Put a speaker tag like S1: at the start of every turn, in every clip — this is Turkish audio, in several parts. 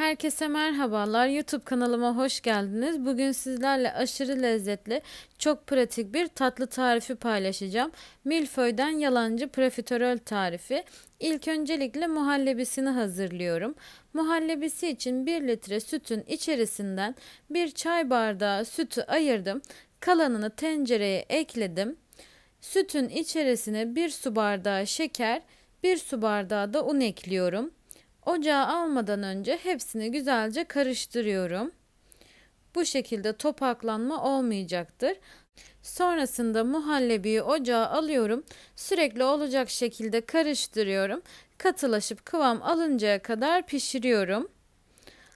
S1: Herkese merhabalar. YouTube kanalıma hoş geldiniz. Bugün sizlerle aşırı lezzetli, çok pratik bir tatlı tarifi paylaşacağım. Milföy'den yalancı profiterol tarifi. İlk öncelikle muhallebisini hazırlıyorum. Muhallebisi için 1 litre sütün içerisinden 1 çay bardağı sütü ayırdım. Kalanını tencereye ekledim. Sütün içerisine 1 su bardağı şeker, 1 su bardağı da un ekliyorum. Ocağa almadan önce hepsini güzelce karıştırıyorum. Bu şekilde topaklanma olmayacaktır. Sonrasında muhallebiyi ocağa alıyorum. Sürekli olacak şekilde karıştırıyorum. Katılaşıp kıvam alıncaya kadar pişiriyorum.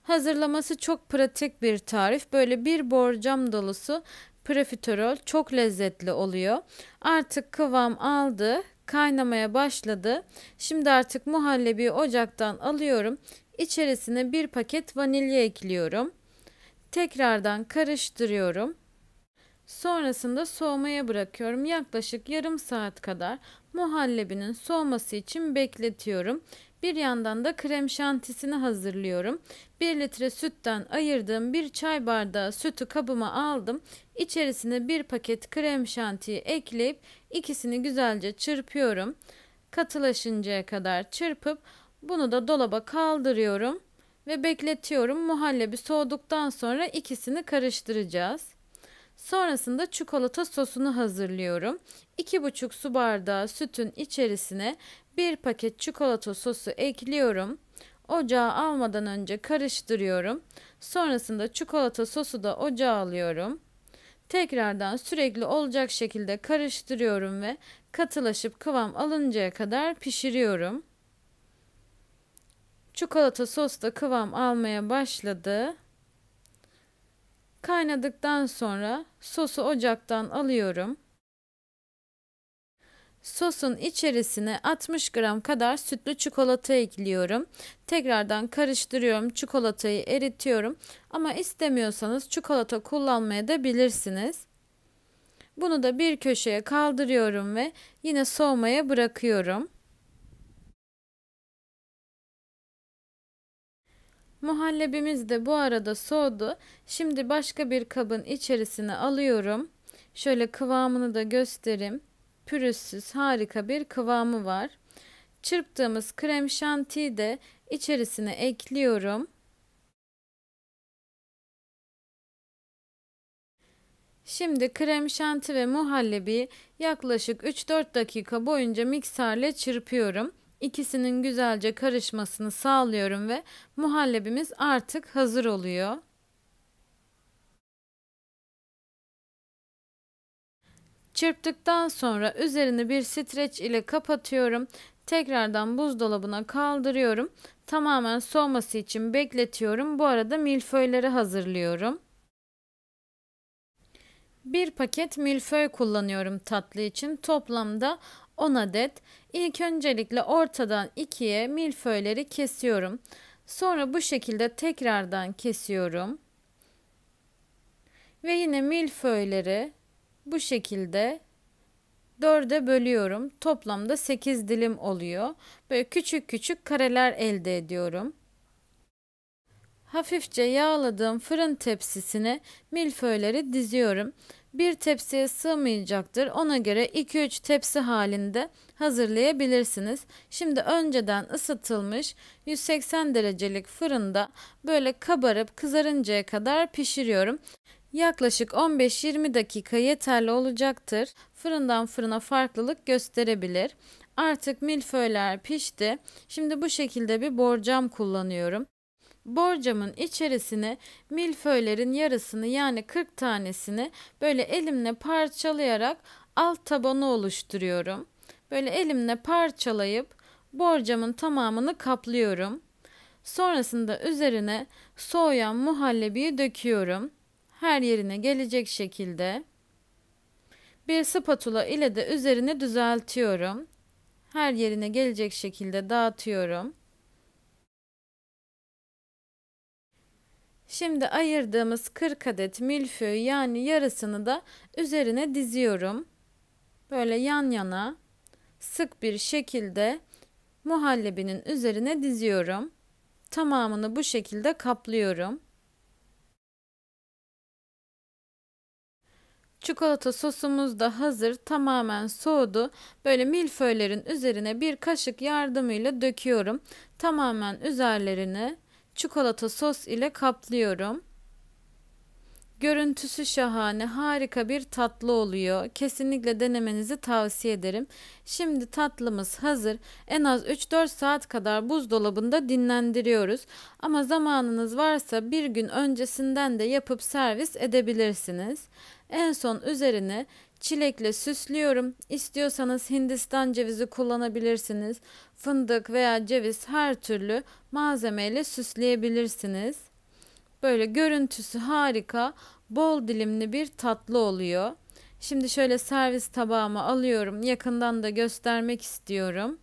S1: Hazırlaması çok pratik bir tarif. Böyle bir borcam dolusu profiterol çok lezzetli oluyor. Artık kıvam aldı kaynamaya başladı. Şimdi artık muhallebi ocaktan alıyorum. İçerisine bir paket vanilya ekliyorum. Tekrardan karıştırıyorum. Sonrasında soğumaya bırakıyorum. Yaklaşık yarım saat kadar muhallebinin soğuması için bekletiyorum. Bir yandan da krem şantisini hazırlıyorum. 1 litre sütten ayırdığım bir çay bardağı sütü kabıma aldım. İçerisine bir paket krem şantiyi ekleyip ikisini güzelce çırpıyorum. Katılaşıncaya kadar çırpıp bunu da dolaba kaldırıyorum ve bekletiyorum. Muhallebi soğuduktan sonra ikisini karıştıracağız. Sonrasında çikolata sosunu hazırlıyorum. 2,5 su bardağı sütün içerisine bir paket çikolata sosu ekliyorum. Ocağa almadan önce karıştırıyorum. Sonrasında çikolata sosu da ocağa alıyorum. Tekrardan sürekli olacak şekilde karıştırıyorum ve katılaşıp kıvam alıncaya kadar pişiriyorum. Çikolata sos da kıvam almaya başladı. Kaynadıktan sonra sosu ocaktan alıyorum. Sosun içerisine 60 gram kadar sütlü çikolata ekliyorum. Tekrardan karıştırıyorum. Çikolatayı eritiyorum. Ama istemiyorsanız çikolata kullanmaya da bilirsiniz. Bunu da bir köşeye kaldırıyorum ve yine soğumaya bırakıyorum. Muhallebimiz de bu arada soğudu. Şimdi başka bir kabın içerisine alıyorum. Şöyle kıvamını da göstereyim. Pürüzsüz harika bir kıvamı var. Çırptığımız krem şantiyi de içerisine ekliyorum. Şimdi krem şanti ve muhallebi yaklaşık 3-4 dakika boyunca mikserle çırpıyorum. İkisinin güzelce karışmasını sağlıyorum ve muhallebimiz artık hazır oluyor. Çırptıktan sonra üzerini bir streç ile kapatıyorum. Tekrardan buzdolabına kaldırıyorum. Tamamen soğuması için bekletiyorum. Bu arada milföyleri hazırlıyorum. Bir paket milföy kullanıyorum tatlı için. Toplamda 10 adet. İlk öncelikle ortadan ikiye milföyleri kesiyorum. Sonra bu şekilde tekrardan kesiyorum. Ve yine milföyleri bu şekilde dörde bölüyorum. Toplamda 8 dilim oluyor. Böyle küçük küçük kareler elde ediyorum. Hafifçe yağladığım fırın tepsisine milföyleri diziyorum bir tepsiye sığmayacaktır. Ona göre 2-3 tepsi halinde hazırlayabilirsiniz. Şimdi önceden ısıtılmış 180 derecelik fırında böyle kabarıp kızarıncaya kadar pişiriyorum. Yaklaşık 15-20 dakika yeterli olacaktır. Fırından fırına farklılık gösterebilir. Artık milföyler pişti. Şimdi bu şekilde bir borcam kullanıyorum borcamın içerisine milföylerin yarısını yani 40 tanesini böyle elimle parçalayarak alt tabanı oluşturuyorum. Böyle elimle parçalayıp borcamın tamamını kaplıyorum. Sonrasında üzerine soğuyan muhallebiyi döküyorum. Her yerine gelecek şekilde. Bir spatula ile de üzerini düzeltiyorum. Her yerine gelecek şekilde dağıtıyorum. Şimdi ayırdığımız 40 adet milföy yani yarısını da üzerine diziyorum. Böyle yan yana sık bir şekilde muhallebinin üzerine diziyorum. Tamamını bu şekilde kaplıyorum. Çikolata sosumuz da hazır, tamamen soğudu. Böyle milföylerin üzerine bir kaşık yardımıyla döküyorum. Tamamen üzerlerini çikolata sos ile kaplıyorum. Görüntüsü şahane, harika bir tatlı oluyor. Kesinlikle denemenizi tavsiye ederim. Şimdi tatlımız hazır. En az 3-4 saat kadar buzdolabında dinlendiriyoruz. Ama zamanınız varsa bir gün öncesinden de yapıp servis edebilirsiniz. En son üzerine Çilekle süslüyorum. İstiyorsanız Hindistan cevizi kullanabilirsiniz. Fındık veya ceviz her türlü malzemeyle süsleyebilirsiniz. Böyle görüntüsü harika, bol dilimli bir tatlı oluyor. Şimdi şöyle servis tabağıma alıyorum. Yakından da göstermek istiyorum.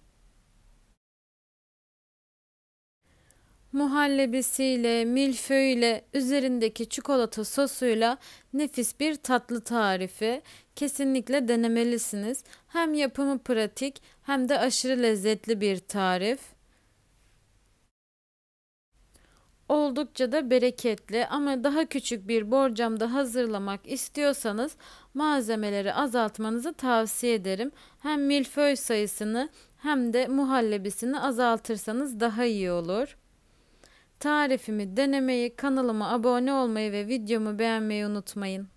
S1: muhallebisiyle, milföyle, üzerindeki çikolata sosuyla nefis bir tatlı tarifi. Kesinlikle denemelisiniz. Hem yapımı pratik hem de aşırı lezzetli bir tarif. Oldukça da bereketli ama daha küçük bir borcamda hazırlamak istiyorsanız malzemeleri azaltmanızı tavsiye ederim. Hem milföy sayısını hem de muhallebisini azaltırsanız daha iyi olur. Tarifimi denemeyi, kanalıma abone olmayı ve videomu beğenmeyi unutmayın.